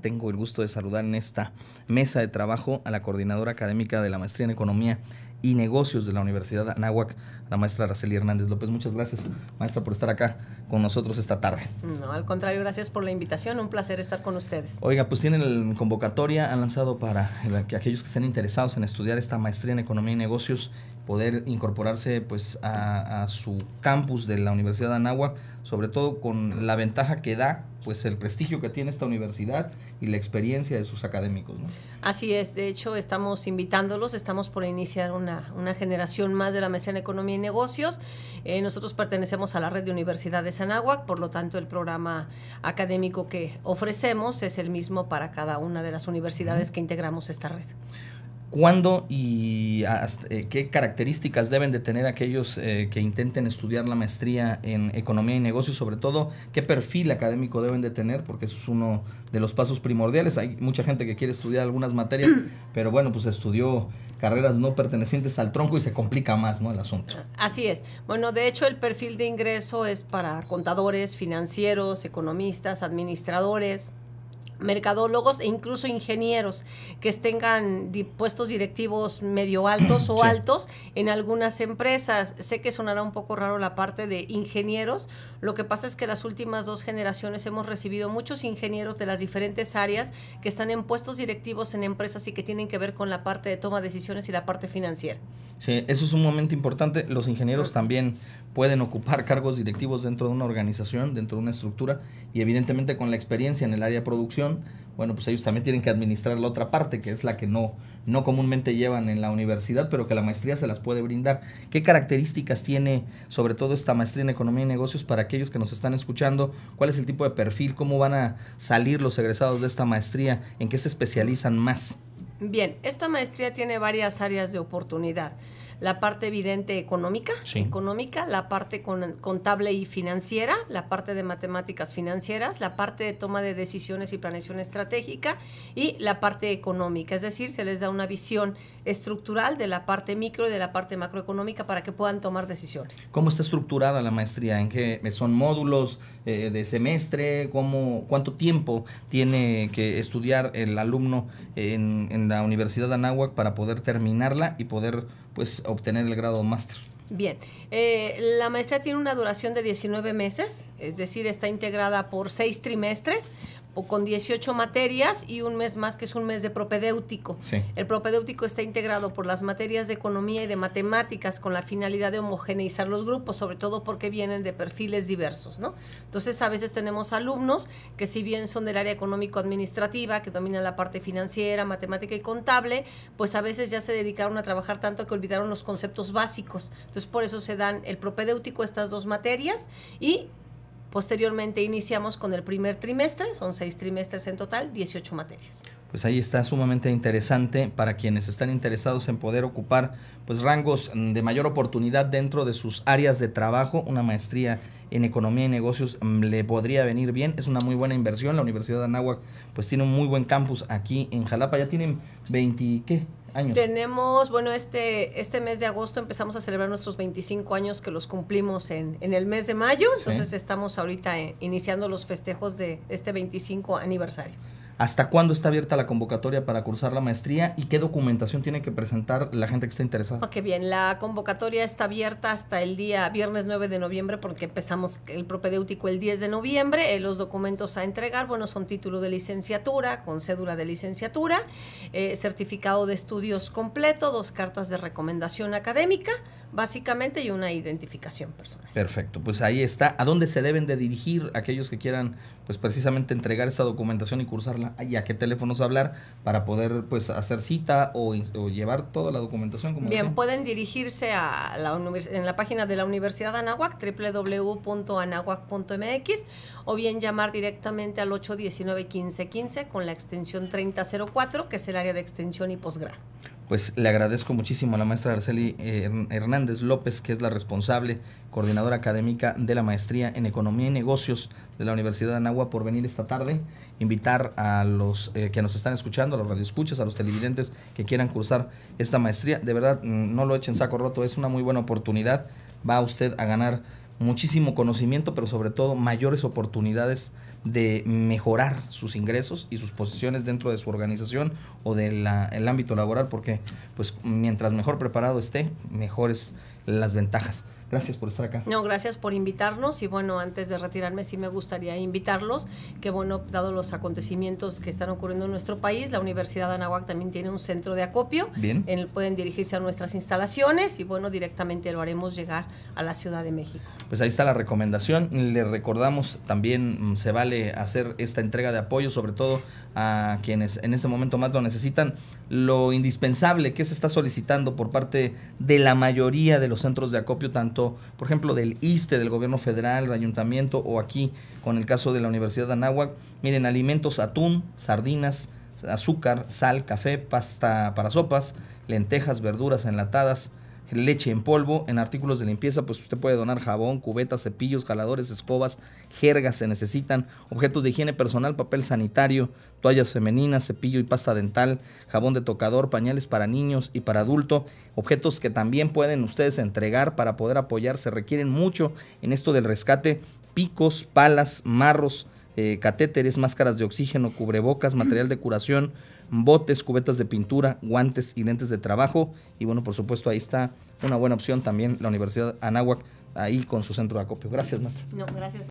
Tengo el gusto de saludar en esta mesa de trabajo a la coordinadora académica de la maestría en Economía y Negocios de la Universidad Anáhuac, la maestra Araceli Hernández López. Muchas gracias, maestra, por estar acá con nosotros esta tarde. No, al contrario, gracias por la invitación. Un placer estar con ustedes. Oiga, pues tienen la convocatoria, han lanzado para que aquellos que estén interesados en estudiar esta maestría en Economía y Negocios poder incorporarse pues a, a su campus de la Universidad de Anáhuac, sobre todo con la ventaja que da pues el prestigio que tiene esta universidad y la experiencia de sus académicos. Así es, de hecho estamos invitándolos, estamos por iniciar una, generación más de la Mesa en Economía y Negocios. Eh, nosotros pertenecemos a la red de universidades agua por lo tanto el programa académico que ofrecemos es el mismo para cada una de las universidades que integramos esta red. ¿Cuándo y eh, qué características deben de tener aquellos eh, que intenten estudiar la maestría en economía y negocios? Sobre todo, ¿qué perfil académico deben de tener? Porque eso es uno de los pasos primordiales. Hay mucha gente que quiere estudiar algunas materias, pero bueno, pues estudió carreras no pertenecientes al tronco y se complica más ¿no? el asunto. Así es. Bueno, de hecho, el perfil de ingreso es para contadores, financieros, economistas, administradores, mercadólogos e incluso ingenieros que tengan puestos directivos medio altos o altos en algunas empresas. Sé que sonará un poco raro la parte de ingenieros. Lo que pasa es que las últimas dos generaciones hemos recibido muchos ingenieros de las diferentes áreas que están en puestos directivos en empresas y que tienen que ver con la parte de toma de decisiones y la parte financiera. Sí, eso es un momento importante. Los ingenieros también pueden ocupar cargos directivos dentro de una organización, dentro de una estructura y evidentemente con la experiencia en el área de producción bueno, pues ellos también tienen que administrar la otra parte, que es la que no, no comúnmente llevan en la universidad, pero que la maestría se las puede brindar. ¿Qué características tiene sobre todo esta maestría en economía y negocios para aquellos que nos están escuchando? ¿Cuál es el tipo de perfil? ¿Cómo van a salir los egresados de esta maestría? ¿En qué se especializan más? Bien, esta maestría tiene varias áreas de oportunidad la parte evidente económica, económica, la parte contable y financiera, la parte de matemáticas financieras, la parte de toma de decisiones y planeación estratégica y la parte económica. Es decir, se les da una visión estructural de la parte micro y de la parte macroeconómica para que puedan tomar decisiones. ¿Cómo está estructurada la maestría? ¿En qué eh, son módulos eh, de semestre? ¿Cómo, ¿Cuánto tiempo tiene que estudiar el alumno en, en la Universidad de Anáhuac para poder terminarla y poder pues obtener el grado máster. Bien, eh, la maestría tiene una duración de 19 meses, es decir, está integrada por seis trimestres o con 18 materias y un mes más que es un mes de propedéutico. El propedéutico está integrado por las materias de economía y de matemáticas con la finalidad de homogeneizar los grupos, sobre todo porque vienen de perfiles diversos, ¿no? Entonces a veces tenemos alumnos que si bien son del área económico-administrativa, que dominan la parte financiera, matemática y contable, pues a veces ya se dedicaron a trabajar tanto que olvidaron los conceptos básicos. Entonces por eso se dan el propedéutico, estas dos materias y Posteriormente iniciamos con el primer trimestre, son seis trimestres en total, 18 materias. Pues ahí está sumamente interesante para quienes están interesados en poder ocupar pues rangos de mayor oportunidad dentro de sus áreas de trabajo, una maestría en economía y negocios mm, le podría venir bien. Es una muy buena inversión. La Universidad de Anáhuac pues tiene un muy buen campus aquí en Jalapa. Ya tienen 20, ¿qué? Años. Tenemos, bueno, este, este mes de agosto empezamos a celebrar nuestros 25 años que los cumplimos en, en el mes de mayo, entonces estamos ahorita eh, iniciando los festejos de este 25 aniversario. ¿Hasta cuándo está abierta la convocatoria para cursar la maestría y qué documentación tiene que presentar la gente que está interesada? Ok, bien, la convocatoria está abierta hasta el día viernes 9 de noviembre porque empezamos el propedéutico el 10 de noviembre. Eh, los documentos a entregar, bueno, son título de licenciatura, con cédula de licenciatura, eh, certificado de estudios completo, dos cartas de recomendación académica, básicamente, y una identificación personal. Perfecto, pues ahí está. ¿A dónde se deben de dirigir aquellos que quieran, pues precisamente entregar esta documentación y cursarla? y a qué teléfonos hablar para poder pues hacer cita o, llevar toda la documentación. Como Bien, pueden dirigirse a la en la página de la Universidad de Anahuac, www.anahuac.mx, o bien llamar directamente al 819-1515 con la extensión 3004, que es el área de extensión y posgrado pues le agradezco muchísimo a la maestra Araceli eh, Hernández López, que es la responsable, coordinadora académica de la maestría en Economía y Negocios de la Universidad de Anagua, por venir esta tarde, invitar a los eh, que nos están escuchando, a los radioescuchas, a los televidentes que quieran cursar esta maestría. De verdad, mm, no lo echen saco roto, es una muy buena oportunidad. Va usted a ganar muchísimo conocimiento, pero sobre todo mayores oportunidades de mejorar sus ingresos y sus posiciones dentro de su organización o del el ámbito laboral, porque pues mientras mejor preparado esté, mejores las ventajas. Gracias por estar acá. No, gracias por invitarnos y bueno, antes de retirarme sí me gustaría invitarlos, que bueno, dado los acontecimientos que están ocurriendo en nuestro país, la Universidad de Anahuac también tiene un centro de acopio, Bien. en el pueden dirigirse a nuestras instalaciones y bueno, directamente lo haremos llegar a la Ciudad de México. Pues ahí está la recomendación, le recordamos también mm, se vale hacer esta entrega de apoyo, sobre todo a quienes en este momento más lo necesitan, lo indispensable que se está solicitando por parte de la mayoría de los centros de acopio, tanto, por ejemplo, del ISTE, del gobierno federal, el ayuntamiento, o aquí, con el caso de la Universidad de Anáhuac, miren, alimentos, atún, sardinas, azúcar, sal, café, pasta para sopas, lentejas, verduras enlatadas, leche en polvo, en artículos de limpieza, pues usted puede donar jabón, cubetas, cepillos, jaladores, escobas, jergas se necesitan, objetos de higiene personal, papel sanitario, toallas femeninas, cepillo y pasta dental, jabón de tocador, pañales para niños y para adulto, objetos que también pueden ustedes entregar para poder apoyar, se requieren mucho en esto del rescate, picos, palas, marros, eh, catéteres, máscaras de oxígeno, cubrebocas, material de curación, botes, cubetas de pintura, guantes y lentes de trabajo. Y bueno, por supuesto, ahí está una buena opción también la Universidad Anáhuac, ahí con su centro de acopio. Gracias, maestra. No, gracias.